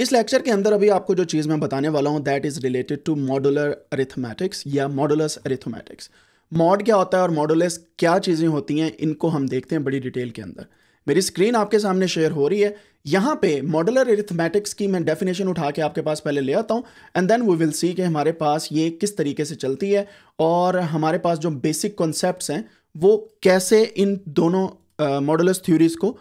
इस लेक्चर के अंदर अभी आपको जो चीज़ मैं बताने वाला हूँ that is related to modular arithmetics या मॉडुलस अरिथमेटिक्स मॉड क्या होता है और मॉडुलस क्या चीज़ें होती हैं इनको हम देखते हैं बड़ी डिटेल के अंदर मेरी स्क्रीन आपके सामने शेयर हो रही है यहाँ पे मॉडुलर अरिथमेटिक्स की मैं डेफिनेशन उठा के आपके पास पहले ले आता हूँ and then we will see कि हमारे पास ये किस तरीके से चलती है और हमारे पास जो बेसिक कॉन्सेप्ट हैं वो कैसे इन दोनों मॉडुलस uh, थ्योरीज को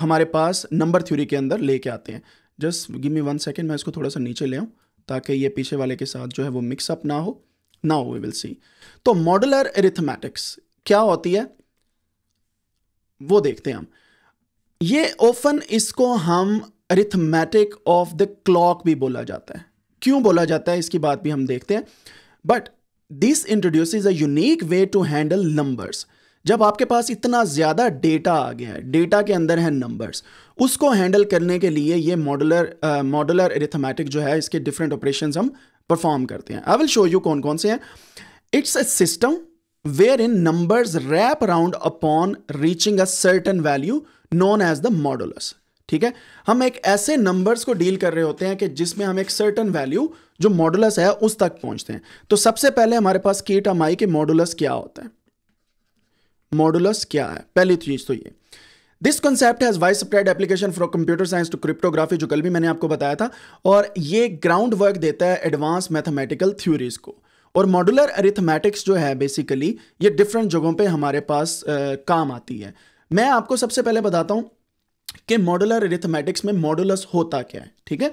हमारे पास नंबर थ्योरी के अंदर लेके आते हैं just give me one second मैं इसको थोड़ा सा नीचे ले आऊँ ताकि ये पीछे वाले के साथ जो है वो मिक्सअप ना हो ना वी विल सी तो मॉडलर एरिथमेटिक्स क्या होती है वो देखते हैं हम ये ओफन इसको हम अरिथमेटिक ऑफ द क्लॉक भी बोला जाता है क्यों बोला जाता है इसकी बात भी हम देखते हैं but this introduce a unique way to handle numbers जब आपके पास इतना ज़्यादा डेटा आ गया है डेटा के अंदर है नंबर्स उसको हैंडल करने के लिए ये मॉडलर मॉडलर एरिथमेटिक जो है इसके डिफरेंट ऑपरेशन हम परफॉर्म करते हैं आई विल शो यू कौन कौन से हैं it's a system wherein numbers wrap around upon reaching a certain value known as the modulus ठीक है हम एक ऐसे नंबर्स को डील कर रहे होते हैं कि जिसमें हम एक सर्टन वैल्यू जो मॉडुलस है उस तक पहुंचते हैं तो सबसे पहले हमारे पास केटा माई के मॉडुलस क्या होता है मॉडुलस क्या है पहली चीज तो ये this concept has widespread application for computer science to cryptography जो कल भी मैंने आपको बताया था और ये ग्राउंड वर्क देता है एडवांस मैथमेटिकल थ्योरीज को और मॉडुलर अरिथमेटिक्स जो है बेसिकली ये डिफरेंट जगहों पे हमारे पास आ, काम आती है मैं आपको सबसे पहले बताता हूं कि मॉडुलर अरिथमेटिक्स में मॉडुलस होता क्या है ठीक है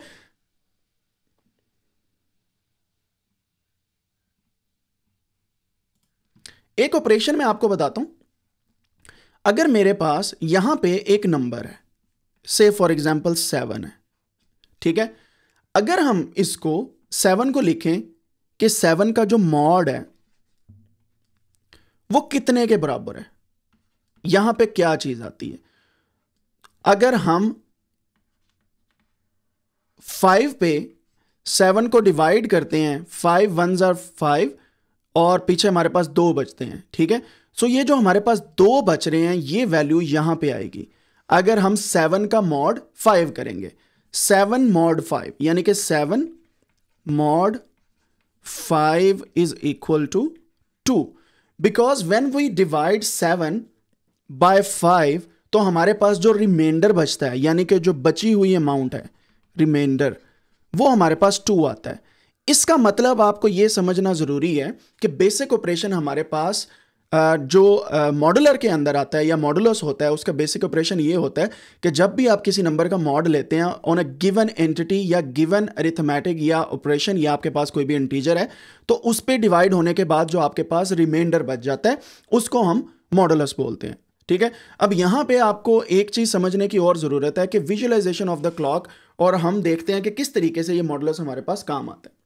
एक ऑपरेशन में आपको बताता हूं अगर मेरे पास यहां पे एक नंबर है से फॉर एग्जाम्पल सेवन है ठीक है अगर हम इसको सेवन को लिखें कि सेवन का जो मॉड है वो कितने के बराबर है यहां पे क्या चीज आती है अगर हम फाइव पे सेवन को डिवाइड करते हैं फाइव वन जर फाइव और पीछे हमारे पास दो बचते हैं ठीक है सो ये जो हमारे पास दो बच रहे हैं ये वैल्यू यहां पे आएगी अगर हम सेवन का मॉड फाइव करेंगे सेवन मॉड फाइव यानी कि seven mod five is equal to two because when we divide seven by five तो हमारे पास जो रिमाइंडर बचता है यानी कि जो बची हुई अमाउंट है रिमाइंडर वो हमारे पास टू आता है इसका मतलब आपको ये समझना ज़रूरी है कि बेसिक ऑपरेशन हमारे पास जो मॉडुलर के अंदर आता है या मॉडुलस होता है उसका बेसिक ऑपरेशन ये होता है कि जब भी आप किसी नंबर का मॉड लेते हैं ऑन अ गिवन एंटिटी या गिवन अरिथमेटिक या ऑपरेशन या आपके पास कोई भी इंटीजर है तो उस पर डिवाइड होने के बाद जो आपके पास रिमाइंडर बच जाता है उसको हम मॉडुलस बोलते हैं ठीक है अब यहाँ पे आपको एक चीज़ समझने की और ज़रूरत है कि विजुअलाइजेशन ऑफ द क्लॉक और हम देखते हैं कि किस तरीके से ये मॉडलर्स हमारे पास काम आते हैं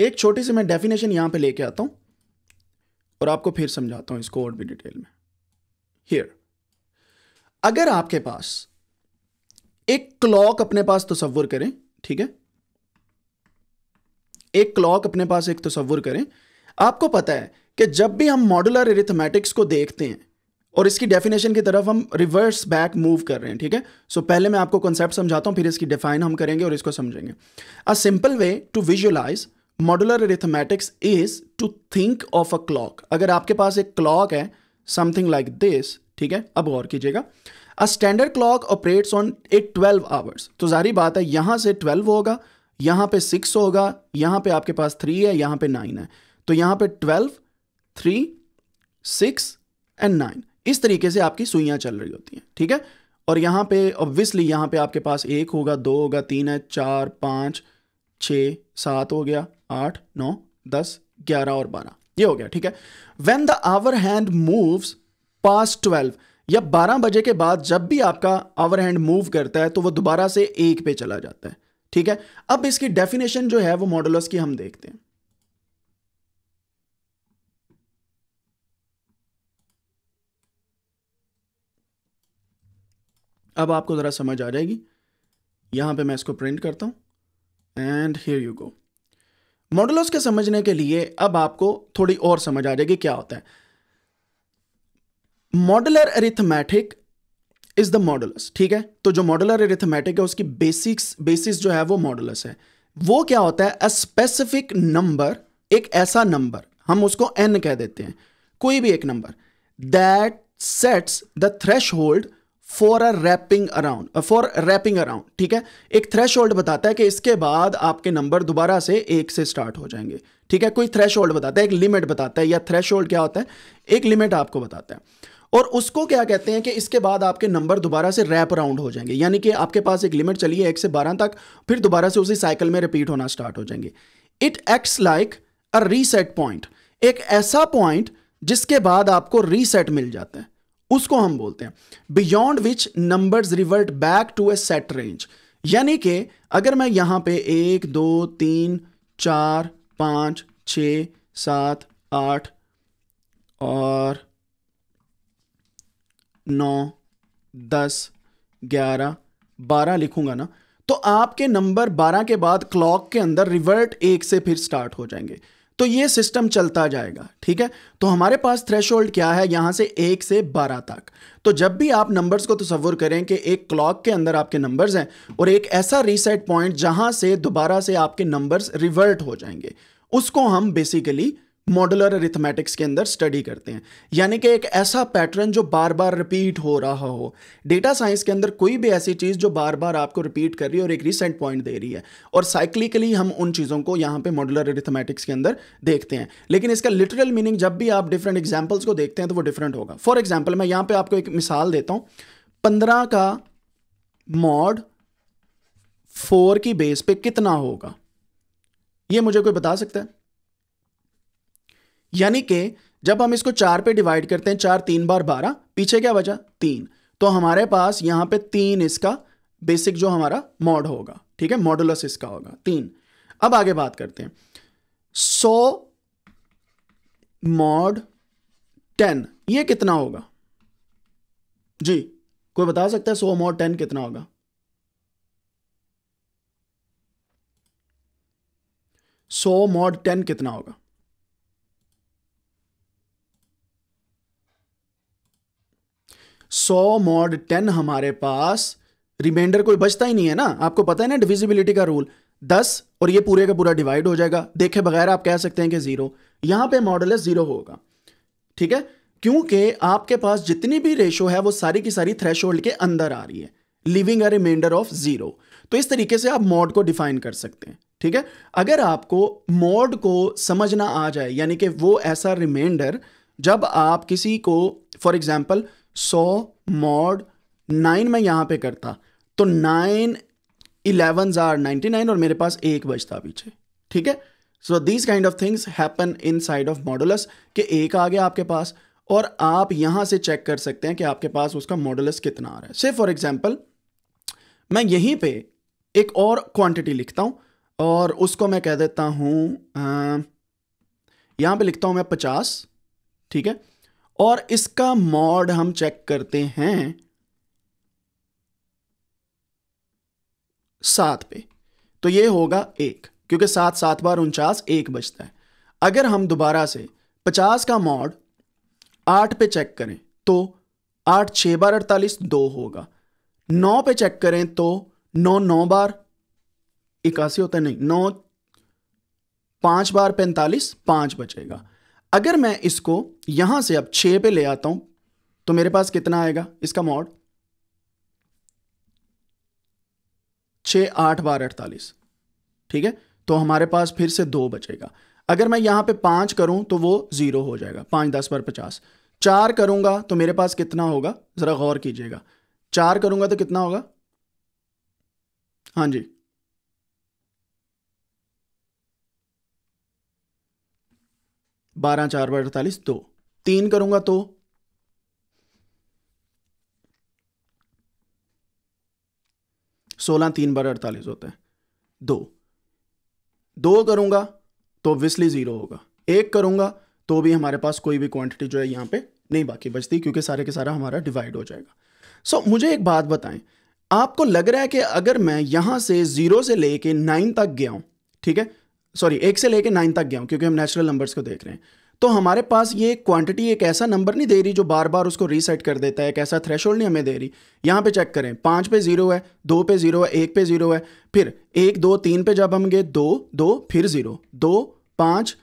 एक छोटी सी मैं डेफिनेशन यहां पे लेके आता हूं और आपको फिर समझाता हूं इसको और भी डिटेल में हियर अगर आपके पास एक क्लॉक अपने पास तस्वुर करें ठीक है एक क्लॉक अपने पास एक तस्वुर करें आपको पता है कि जब भी हम मॉडुलर एरिथमेटिक्स को देखते हैं और इसकी डेफिनेशन की तरफ हम रिवर्स बैक मूव कर रहे हैं ठीक है सो so, पहले मैं आपको कॉन्सेप्ट समझाता हूं फिर इसकी डिफाइन हम करेंगे और इसको समझेंगे a simple way to visualise modular arithmetics is to think of a clock अगर आपके पास एक क्लॉक है समथिंग लाइक दिस ठीक है अब गौर कीजिएगा a standard clock operates on a twelve hours तो जारी बात है यहां से ट्वेल्व होगा यहां पे सिक्स होगा यहां पे आपके पास थ्री है यहां पे नाइन है तो यहां पे twelve three six and nine इस तरीके से आपकी सुइयाँ चल रही होती हैं ठीक है और यहाँ पे ऑब्वियसली यहाँ पे आपके पास एक होगा दो होगा तीन है चार पाँच छ सात हो गया आठ नौ दस ग्यारह और बारह ये हो गया ठीक है when the hour hand moves past twelve या बारह बजे के बाद जब भी आपका आवर हैंड मूव करता है तो वो दोबारा से एक पे चला जाता है ठीक है अब इसकी डेफिनेशन जो है वो मॉडुलस की हम देखते हैं अब आपको ज़रा समझ आ जाएगी यहां पे मैं इसको प्रिंट करता हूं and here you go modulus के समझने के लिए अब आपको थोड़ी और समझ आ जाएगी क्या होता है modular arithmetic is the modulus ठीक है तो जो मॉडलर अरिथमेटिक है उसकी बेसिक्स बेसिस जो है वो मॉडलस है वो क्या होता है अ स्पेसिफिक नंबर एक ऐसा नंबर हम उसको एन कह देते हैं कोई भी एक number that sets the threshold for a wrapping around for wrapping around ठीक है एक थ्रेश बताता है कि इसके बाद आपके नंबर दोबारा से एक से स्टार्ट हो जाएंगे ठीक है कोई थ्रेश बताता है एक लिमिट बताता है या थ्रेश क्या होता है एक लिमिट आपको बताता है और उसको क्या कहते हैं कि इसके बाद आपके नंबर दोबारा से रैप अराउंड हो जाएंगे यानी कि आपके पास एक लिमिट चली है एक से बारह तक फिर दोबारा से उसी साइकिल में रिपीट होना स्टार्ट हो जाएंगे it acts like a reset point एक ऐसा पॉइंट जिसके बाद आपको रीसेट मिल जाता है उसको हम बोलते हैं beyond which numbers revert back to a set range यानी कि अगर मैं यहां पे एक दो तीन चार पांच छ सात आठ और नौ दस ग्यारह बारह लिखूंगा ना तो आपके नंबर बारह के बाद क्लॉक के अंदर रिवर्ट एक से फिर स्टार्ट हो जाएंगे तो ये सिस्टम चलता जाएगा ठीक है तो हमारे पास थ्रेश क्या है यहाँ से एक से बारह तक तो जब भी आप नंबर्स को तस्वुर करें कि एक क्लॉक के अंदर आपके नंबर्स हैं और एक ऐसा रीसेट पॉइंट जहाँ से दोबारा से आपके नंबर्स रिवर्ट हो जाएंगे उसको हम बेसिकली मॉडुलर अरिथमेटिक्स के अंदर स्टडी करते हैं यानी कि एक ऐसा पैटर्न जो बार बार रिपीट हो रहा हो डेटा साइंस के अंदर कोई भी ऐसी चीज़ जो बार बार आपको रिपीट कर रही है और एक रिसेंट पॉइंट दे रही है और साइक्लिकली हम उन चीज़ों को यहाँ पे मॉडुलर अरिथमेटिक्स के अंदर देखते हैं लेकिन इसका लिटरल मीनिंग जब भी आप डिफरेंट एग्जाम्पल्स को देखते हैं तो वो डिफरेंट होगा फॉर एग्जाम्पल मैं यहाँ पर आपको एक मिसाल देता हूँ पंद्रह का मॉड फोर की बेस पे कितना होगा ये मुझे कोई बता सकता है यानी कि जब हम इसको चार पे डिवाइड करते हैं चार तीन बार बारह पीछे क्या बचा तीन तो हमारे पास यहाँ पे तीन इसका बेसिक जो हमारा मॉड होगा ठीक है मॉडुलस इसका होगा तीन अब आगे बात करते हैं सौ मॉड टेन ये कितना होगा जी कोई बता सकता है सौ मॉड टेन कितना होगा सौ मॉड टेन कितना होगा सौ मॉड टेन हमारे पास रिमाइंडर कोई बचता ही नहीं है ना आपको पता है ना डिविजिबिलिटी का रूल दस और ये पूरे का पूरा डिवाइड हो जाएगा देखे बगैर आप कह सकते हैं कि जीरो यहां पे मॉडल जीरो होगा ठीक है क्योंकि आपके पास जितनी भी रेशो है वो सारी की सारी थ्रेश के अंदर आ रही है leaving a remainder of zero तो इस तरीके से आप मॉड को डिफाइन कर सकते हैं ठीक है अगर आपको मॉड को समझना आ जाए यानी कि वो ऐसा रिमाइंडर जब आप किसी को फॉर एग्जाम्पल सौ मॉड नाइन मैं यहाँ पे करता तो नाइन इलेवन जार नाइन्टी नाइन और मेरे पास एक बजता पीछे ठीक है so these kind of things happen inside of modulus कि एक आ गया आपके पास और आप यहाँ से चेक कर सकते हैं कि आपके पास उसका मॉडुलस कितना आ रहा है से फॉर एग्जाम्पल मैं यहीं पे एक और क्वांटिटी लिखता हूँ और उसको मैं कह देता हूँ यहाँ पे लिखता हूँ मैं पचास ठीक है और इसका मॉड हम चेक करते हैं सात पे तो ये होगा एक क्योंकि सात सात बार उनचास एक बचता है अगर हम दोबारा से पचास का मॉड आठ पे चेक करें तो आठ छः बार अड़तालीस दो होगा नौ पे चेक करें तो नौ नौ बार इक्यासी होता है नहीं नौ पाँच बार पैंतालीस पाँच बचेगा अगर मैं इसको यहां से अब छे पे ले आता हूं तो मेरे पास कितना आएगा इसका मॉड छ आठ बार अड़तालीस ठीक है तो हमारे पास फिर से दो बचेगा अगर मैं यहां पे पांच करूं तो वो ज़ीरो हो जाएगा पांच दस बार पचास चार करूंगा तो मेरे पास कितना होगा ज़रा गौर कीजिएगा चार करूंगा तो कितना होगा हाँ जी बारह चार बार अड़तालीस दो तीन करूंगा तो सोलह तीन बार अड़तालीस होता है दो दो करूंगा तो ऑब्वियसली ज़ीरो होगा एक करूंगा तो भी हमारे पास कोई भी क्वांटिटी जो है यहां पे नहीं बाकी बचती क्योंकि सारे के सारा हमारा डिवाइड हो जाएगा सो so, मुझे एक बात बताएं आपको लग रहा है कि अगर मैं यहां से ज़ीरो से लेके नाइन तक गया हूं ठीक है सॉरी एक से लेके नाइन तक गया हूँ क्योंकि हम नेचुरल नंबर्स को देख रहे हैं तो हमारे पास ये क्वांटिटी एक ऐसा नंबर नहीं दे रही जो बार बार उसको रीसेट कर देता है एक ऐसा थ्रेश नहीं हमें दे रही यहाँ पे चेक करें पाँच पे जीरो है दो पे जीरो है एक पे जीरो है फिर एक दो तीन पे जब हम गए दो दो फिर जीरो दो पाँच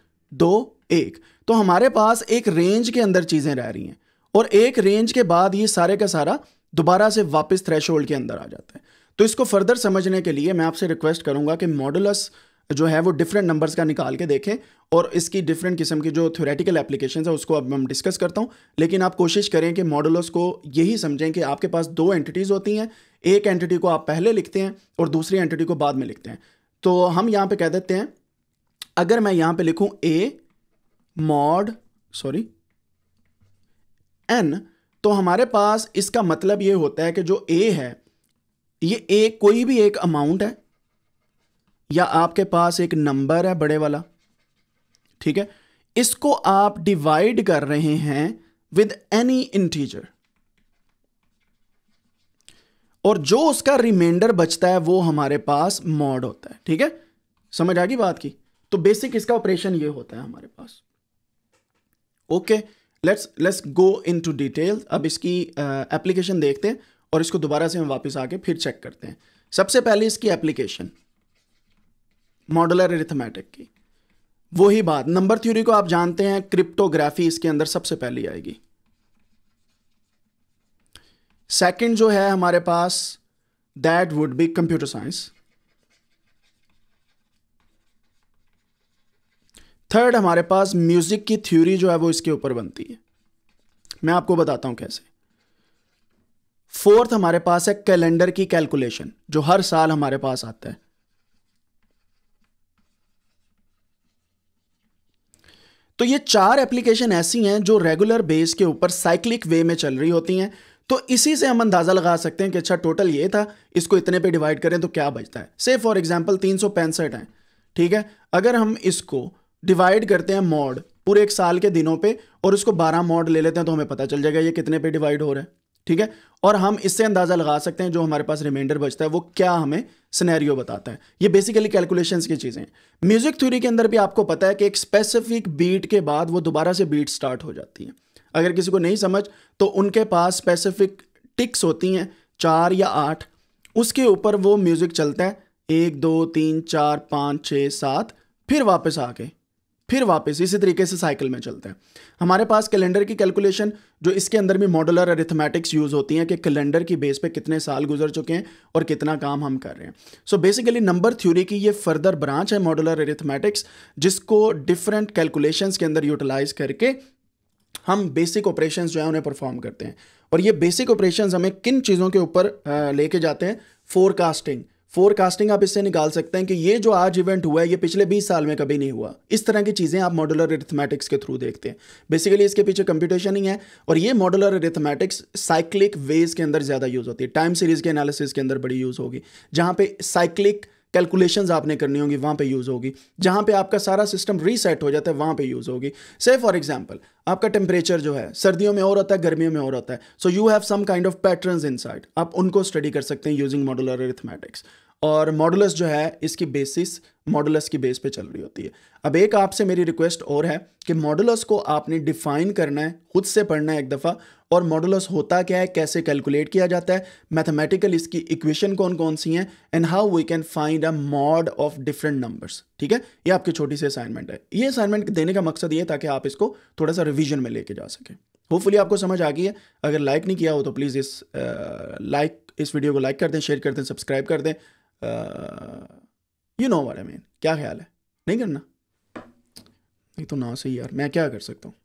दो एक तो हमारे पास एक रेंज के अंदर चीज़ें रह रही हैं और एक रेंज के बाद ये सारे का सारा दोबारा से वापस थ्रेश के अंदर आ जाता है तो इसको फर्दर समझने के लिए मैं आपसे रिक्वेस्ट करूंगा कि मॉडुलस जो है वो डिफरेंट नंबर्स का निकाल के देखें और इसकी डिफरेंट किस्म की जो थ्योरेटिकल एप्लीकेशन है उसको अब हम डिस्कस करता हूँ लेकिन आप कोशिश करें कि मॉडलर्स को यही समझें कि आपके पास दो एंटिटीज़ होती हैं एक एंटिटी को आप पहले लिखते हैं और दूसरी एंटिटी को बाद में लिखते हैं तो हम यहाँ पे कह देते हैं अगर मैं यहाँ पे लिखूँ ए मॉड सॉरी एन तो हमारे पास इसका मतलब ये होता है कि जो ए है ये ए कोई भी एक अमाउंट है या आपके पास एक नंबर है बड़े वाला ठीक है इसको आप डिवाइड कर रहे हैं विद एनी इंटीजर और जो उसका रिमाइंडर बचता है वो हमारे पास मॉड होता है ठीक है समझ आ गई बात की तो बेसिक इसका ऑपरेशन ये होता है हमारे पास okay let's let's go into detail अब इसकी एप्लीकेशन uh, देखते हैं और इसको दोबारा से हम वापस आके फिर चेक करते हैं सबसे पहले इसकी एप्लीकेशन मॉडुलर एरिथमेटिक की वही बात नंबर थ्योरी को आप जानते हैं क्रिप्टोग्राफी इसके अंदर सबसे पहली आएगी सेकंड जो है हमारे पास that would be computer science third हमारे पास म्यूजिक की थ्योरी जो है वो इसके ऊपर बनती है मैं आपको बताता हूं कैसे फोर्थ हमारे पास है कैलेंडर की कैलकुलेशन जो हर साल हमारे पास आता है तो ये चार एप्लीकेशन ऐसी हैं जो रेगुलर बेस के ऊपर साइक्लिक वे में चल रही होती हैं तो इसी से हम अंदाज़ा लगा सकते हैं कि अच्छा टोटल ये था इसको इतने पे डिवाइड करें तो क्या बचता है से फॉर एग्जाम्पल तीन सौ पैंसठ है ठीक है अगर हम इसको डिवाइड करते हैं मॉड पूरे एक साल के दिनों पे और उसको 12 मॉड ले लेते हैं तो हमें पता चल जाएगा ये कितने पे डिवाइड हो रहा है ठीक है और हम इससे अंदाज़ा लगा सकते हैं जो हमारे पास रिमाइंडर बचता है वो क्या हमें सिनेरियो बताता है ये बेसिकली कैलकुलेशंस की चीज़ें म्यूज़िक थ्योरी के अंदर भी आपको पता है कि एक स्पेसिफिक बीट के बाद वो दोबारा से बीट स्टार्ट हो जाती है अगर किसी को नहीं समझ तो उनके पास स्पेसिफिक टिक्स होती हैं चार या आठ उसके ऊपर वो म्यूज़िक चलता है एक दो तीन चार पाँच छः सात फिर वापस आके फिर वापस इसी तरीके से साइकिल में चलते हैं हमारे पास कैलेंडर की कैलकुलेशन जो इसके अंदर भी मॉडुलर अरिथमेटिक्स यूज़ होती हैं कि कैलेंडर की बेस पे कितने साल गुजर चुके हैं और कितना काम हम कर रहे हैं सो बेसिकली नंबर थ्योरी की ये फर्दर ब्रांच है मॉडुलर अरिथमेटिक्स जिसको डिफरेंट कैलकुलेशन के अंदर यूटिलाइज करके हम बेसिक ऑपरेशन जो है उन्हें परफॉर्म करते हैं और ये बेसिक ऑपरेशन हमें किन चीज़ों के ऊपर लेके जाते हैं फोरकास्टिंग फोरकास्टिंग आप इससे निकाल सकते हैं कि ये जो आज इवेंट हुआ है ये पिछले 20 साल में कभी नहीं हुआ इस तरह की चीज़ें आप मॉडुलर एरिथमेटिक्स के थ्रू देखते हैं बेसिकली इसके पीछे कंप्यूटेशन ही है और ये मॉडुलर एरिथमेटिक्स साइक्लिक वेज के अंदर ज़्यादा यूज़ होती है टाइम सीरीज के एनालिसिस के अंदर बड़ी यूज़ होगी जहां पे साइक्लिक कैलकुलेशंस आपने करनी होगी वहाँ पे यूज़ होगी जहाँ पे आपका सारा सिस्टम रीसेट हो जाता है वहाँ पे यूज़ होगी से फॉर एग्जांपल आपका टेम्परेचर जो है सर्दियों में और होता है गर्मियों में और होता है so you have some kind of inside आप उनको स्टडी कर सकते हैं यूजिंग मॉडुलर अरिथमेटिक्स और मॉडुलस जो है इसकी बेसिस मॉडुलस की बेस पे चल रही होती है अब एक आपसे मेरी रिक्वेस्ट और है कि मॉडुलस को आपने डिफाइन करना है खुद से पढ़ना है एक दफ़ा और मॉडुलस होता क्या है कैसे कैलकुलेट किया जाता है मैथमेटिकल इसकी इक्वेशन कौन कौन सी हैं and how we can find a mod of different numbers ठीक है ये आपकी छोटी सी असाइनमेंट है ये असाइनमेंट देने का मकसद ये ताकि आप इसको थोड़ा सा रिविजन में लेके जा सकें होपफुली आपको समझ आ गई है अगर लाइक नहीं किया हो तो प्लीज़ इस लाइक इस वीडियो को लाइक कर दें शेयर कर दें सब्सक्राइब कर दें यू नो वाले मेन क्या ख्याल है नहीं करना नहीं तो ना सही यार मैं क्या कर सकता हूँ